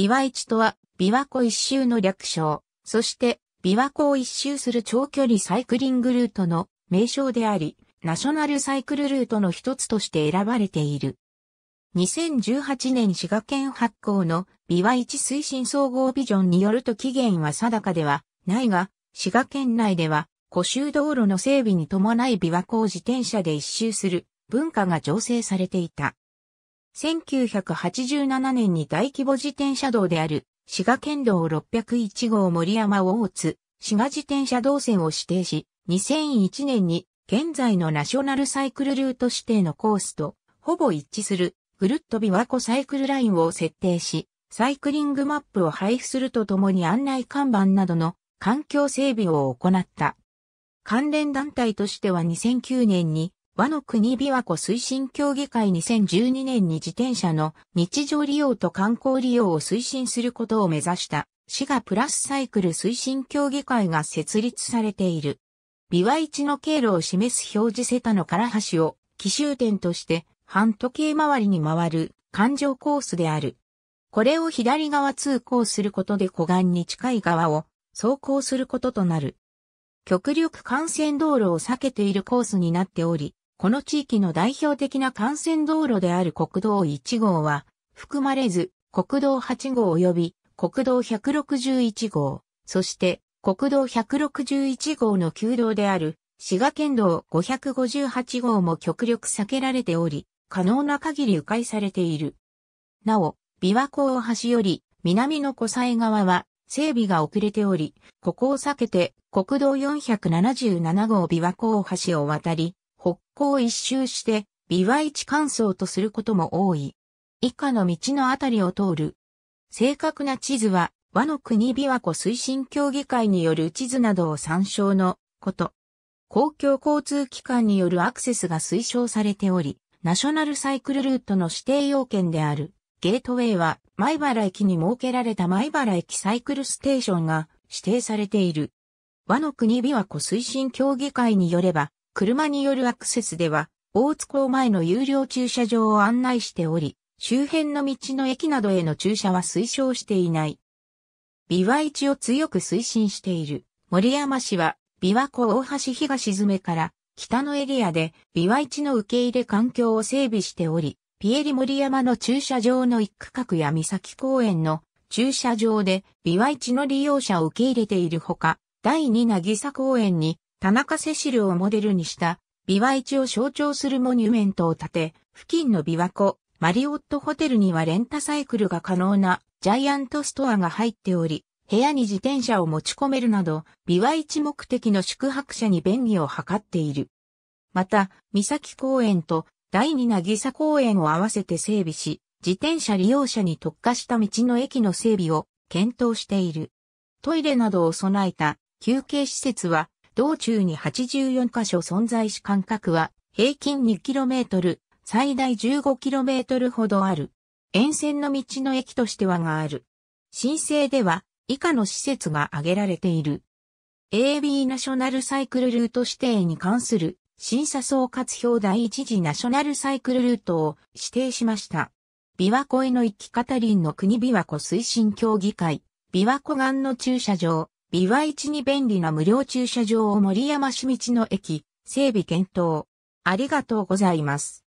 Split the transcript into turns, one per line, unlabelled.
琵琶市とは、琵琶湖一周の略称、そして、琵琶湖を一周する長距離サイクリングルートの名称であり、ナショナルサイクルルートの一つとして選ばれている。2018年滋賀県発行の琵琶市推進総合ビジョンによると期限は定かではないが、滋賀県内では、古州道路の整備に伴い琵琶湖を自転車で一周する文化が醸成されていた。1987年に大規模自転車道である、滋賀県道601号森山大津、滋賀自転車道線を指定し、2001年に現在のナショナルサイクルルート指定のコースとほぼ一致するぐるっと琵琶湖サイクルラインを設定し、サイクリングマップを配布するとともに案内看板などの環境整備を行った。関連団体としては2009年に和の国琵琶湖推進協議会2012年に自転車の日常利用と観光利用を推進することを目指した、滋賀プラスサイクル推進協議会が設立されている。琵琶一の経路を示す表示セタの唐橋を奇襲点として半時計回りに回る環状コースである。これを左側通行することで湖岸に近い側を走行することとなる。極力幹線道路を避けているコースになっており、この地域の代表的な幹線道路である国道1号は、含まれず、国道8号及び国道161号、そして国道161号の旧道である滋賀県道558号も極力避けられており、可能な限り迂回されている。なお、琵琶湖大橋より南の湖西側は整備が遅れており、ここを避けて国道477号琵琶湖大橋を渡り、港を一周して、ビワイチ乾燥とすることも多い。以下の道のあたりを通る。正確な地図は、和の国琵琶湖推進協議会による地図などを参照のこと。公共交通機関によるアクセスが推奨されており、ナショナルサイクルルートの指定要件である。ゲートウェイは、米原駅に設けられた米原駅サイクルステーションが指定されている。和の国琵琶湖推進協議会によれば、車によるアクセスでは、大津港前の有料駐車場を案内しており、周辺の道の駅などへの駐車は推奨していない。琵琶市を強く推進している森山市は、琵琶湖大橋東詰から北のエリアで琵琶市の受け入れ環境を整備しており、ピエリ森山の駐車場の一区画や三崎公園の駐車場で琵琶市の利用者を受け入れているほか、第二渚公園に田中セシルをモデルにした琵琶市を象徴するモニュメントを建て、付近の琵琶湖、マリオットホテルにはレンタサイクルが可能なジャイアントストアが入っており、部屋に自転車を持ち込めるなど、琵琶市目的の宿泊者に便宜を図っている。また、三崎公園と第二渚公園を合わせて整備し、自転車利用者に特化した道の駅の整備を検討している。トイレなどを備えた休憩施設は道中に84カ所存在し間隔は平均 2km、最大 15km ほどある。沿線の道の駅としてはがある。申請では以下の施設が挙げられている。AB ナショナルサイクルルート指定に関する審査総括表第一次ナショナルサイクルルートを指定しました。琵琶湖への行き方林の国琵琶湖推進協議会、琵琶湖岸の駐車場、美和市に便利な無料駐車場を森山市道の駅、整備検討。ありがとうございます。